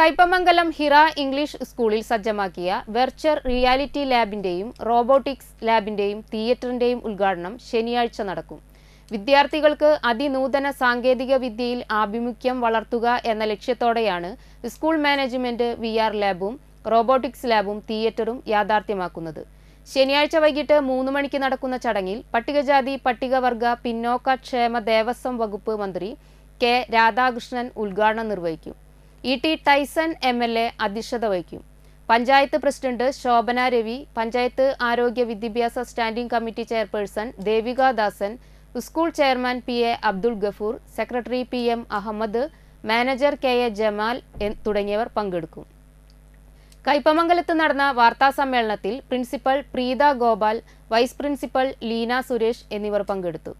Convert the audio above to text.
Kaipamangalam Hira English സ്കൂളിൽ സജ്ജമാക്കിയ virtual reality ലാബിന്റെയും റോബോട്ടിക്സ് ലാബിന്റെയും തിയേറ്ററിന്റെയും ഉദ്ഘാടനം ശനിയാഴ്ച നടക്കും വിദ്യാർത്ഥികൾക്ക് അതിനൂതന സാങ്കേതിക വിദ്യയിൽ ആഭിമുഖ്യം വളർത്തുക എന്ന ലക്ഷ്യത്തോടെയാണ് സ്കൂൾ മാനേജ്മെന്റ് വി ലാബും റോബോട്ടിക്സ് ലാബും തിയേറ്ററും യാഥാർത്ഥ്യമാക്കുന്നത് ശനിയാഴ്ച വൈകിട്ട് മൂന്ന് മണിക്ക് നടക്കുന്ന ചടങ്ങിൽ പട്ടികജാതി പട്ടികവർഗ പിന്നോക്ക ക്ഷേമ ദേവസ്വം വകുപ്പ് മന്ത്രി കെ രാധാകൃഷ്ണൻ ഉദ്ഘാടനം നിർവഹിക്കും E T Tyson M L A അധ്യക്ഷത വഹിക്കും പഞ്ചായത്ത് പ്രസിഡന്റ് ശോഭന രവി പഞ്ചായത്ത് ആരോഗ്യ വിദ്യാഭ്യാസ standing committee chairperson Devika Dasan school chairman P A Abdul Gafoor secretary P M Ahammed manager K A Jamal തുടങ്ങിയവർ പങ്കെടുക്കും കൈപ്പമംഗലത്ത് നടന്ന വാർത്താ സമ്മേളനത്തിൽ principal Preetha Gopal vice principal Leena Suresh എന്നിവർ പങ്കെടുത്തു